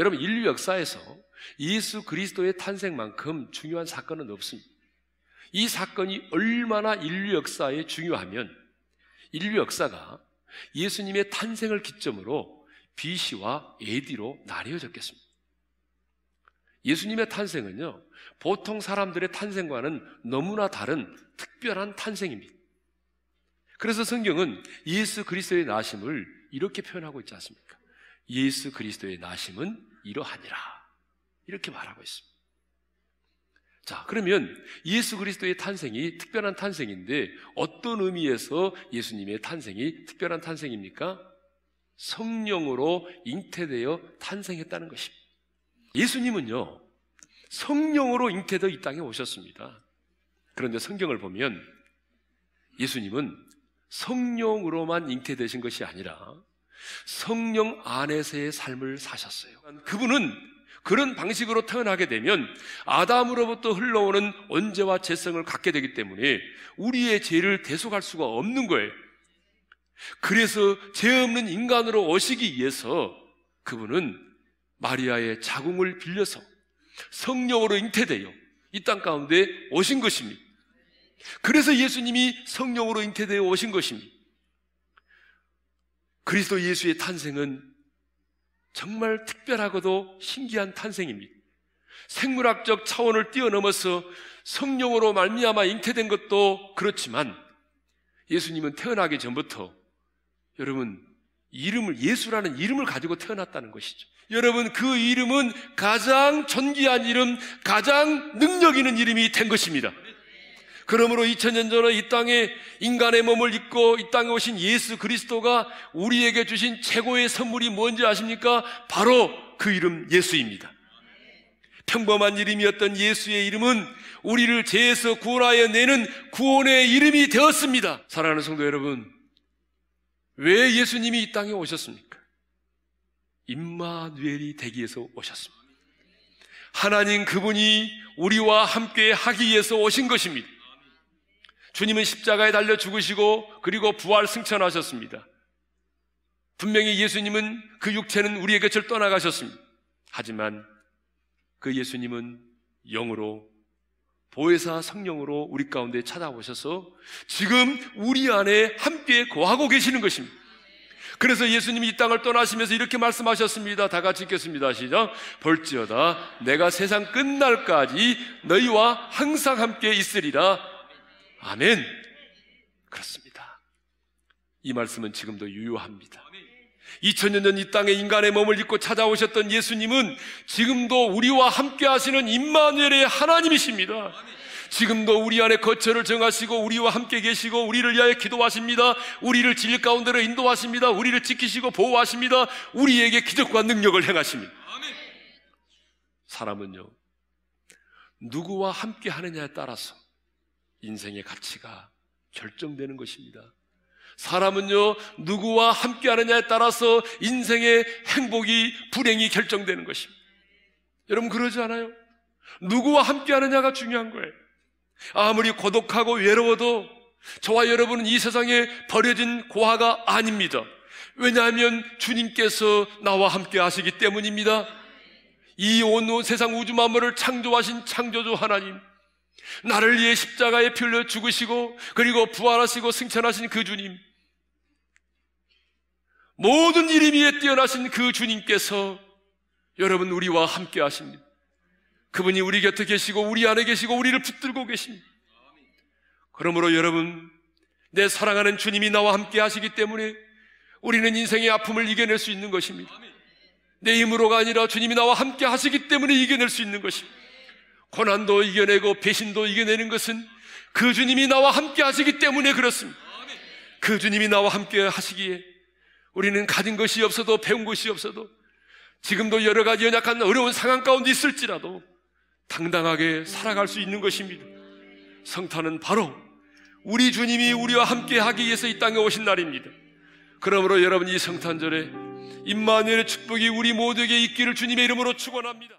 여러분 인류 역사에서 예수 그리스도의 탄생만큼 중요한 사건은 없습니다. 이 사건이 얼마나 인류 역사에 중요하면 인류 역사가 예수님의 탄생을 기점으로 BC와 AD로 나뉘어졌겠습니다. 예수님의 탄생은요, 보통 사람들의 탄생과는 너무나 다른 특별한 탄생입니다. 그래서 성경은 예수 그리스도의 나심을 이렇게 표현하고 있지 않습니까? 예수 그리스도의 나심은 이러하니라. 이렇게 말하고 있습니다. 자, 그러면 예수 그리스도의 탄생이 특별한 탄생인데 어떤 의미에서 예수님의 탄생이 특별한 탄생입니까? 성령으로 잉태되어 탄생했다는 것입니다. 예수님은요, 성령으로 잉태되어 이 땅에 오셨습니다. 그런데 성경을 보면 예수님은 성령으로만 잉태되신 것이 아니라 성령 안에서의 삶을 사셨어요. 그분은 그런 방식으로 태어나게 되면 아담으로부터 흘러오는 언제와 재성을 갖게 되기 때문에 우리의 죄를 대속할 수가 없는 거예요. 그래서 죄 없는 인간으로 오시기 위해서 그분은 마리아의 자궁을 빌려서 성령으로 잉태되어 이 땅 가운데 오신 것입니다. 그래서 예수님이 성령으로 잉태되어 오신 것입니다. 그리스도 예수의 탄생은 정말 특별하고도 신기한 탄생입니다. 생물학적 차원을 뛰어넘어서 성령으로 말미암아 잉태된 것도 그렇지만 예수님은 태어나기 전부터 여러분 이름을 예수라는 이름을 가지고 태어났다는 것이죠. 여러분 그 이름은 가장 존귀한 이름, 가장 능력 있는 이름이 된 것입니다. 그러므로 2000년 전에 이 땅에 인간의 몸을 입고 이 땅에 오신 예수 그리스도가 우리에게 주신 최고의 선물이 뭔지 아십니까? 바로 그 이름 예수입니다. 평범한 이름이었던 예수의 이름은 우리를 죄에서 구원하여 내는 구원의 이름이 되었습니다. 사랑하는 성도 여러분, 왜 예수님이 이 땅에 오셨습니까? 임마누엘이 대기에서 오셨습니다. 하나님 그분이 우리와 함께 하기 위해서 오신 것입니다. 주님은 십자가에 달려 죽으시고 그리고 부활 승천하셨습니다. 분명히 예수님은 그 육체는 우리의 곁을 떠나가셨습니다. 하지만 그 예수님은 영으로 보혜사 성령으로 우리 가운데 찾아오셔서 지금 우리 안에 함께 거하고 계시는 것입니다. 그래서 예수님이 이 땅을 떠나시면서 이렇게 말씀하셨습니다. 다 같이 읽겠습니다. 시작. 벌지어다 내가 세상 끝날까지 너희와 항상 함께 있으리라 아멘. 그렇습니다. 이 말씀은 지금도 유효합니다. 2000년 전 이 땅에 인간의 몸을 입고 찾아오셨던 예수님은 지금도 우리와 함께 하시는 임마누엘의 하나님이십니다. 지금도 우리 안에 거처를 정하시고 우리와 함께 계시고 우리를 위하여 기도하십니다. 우리를 진리 가운데로 인도하십니다. 우리를 지키시고 보호하십니다. 우리에게 기적과 능력을 행하십니다. 사람은요. 누구와 함께 하느냐에 따라서 인생의 가치가 결정되는 것입니다. 사람은요, 누구와 함께 하느냐에 따라서 인생의 행복이, 불행이 결정되는 것입니다. 여러분, 그러지 않아요? 누구와 함께 하느냐가 중요한 거예요. 아무리 고독하고 외로워도 저와 여러분은 이 세상에 버려진 고아가 아닙니다. 왜냐하면 주님께서 나와 함께 하시기 때문입니다. 이 온 세상 우주 만물을 창조하신 창조주 하나님, 나를 위해 십자가에 필려 죽으시고 그리고 부활하시고 승천하신 그 주님 모든 이름 위에 뛰어나신 그 주님께서 여러분 우리와 함께 하십니다. 그분이 우리 곁에 계시고 우리 안에 계시고 우리를 붙들고 계십니다. 그러므로 여러분 내 사랑하는 주님이 나와 함께 하시기 때문에 우리는 인생의 아픔을 이겨낼 수 있는 것입니다. 내 힘으로가 아니라 주님이 나와 함께 하시기 때문에 이겨낼 수 있는 것입니다. 고난도 이겨내고 배신도 이겨내는 것은 그 주님이 나와 함께 하시기 때문에 그렇습니다. 그 주님이 나와 함께 하시기에 우리는 가진 것이 없어도 배운 것이 없어도 지금도 여러 가지 연약한 어려운 상황 가운데 있을지라도 당당하게 살아갈 수 있는 것입니다. 성탄은 바로 우리 주님이 우리와 함께 하기 위해서 이 땅에 오신 날입니다. 그러므로 여러분 이 성탄절에 임마누엘의 축복이 우리 모두에게 있기를 주님의 이름으로 축원합니다.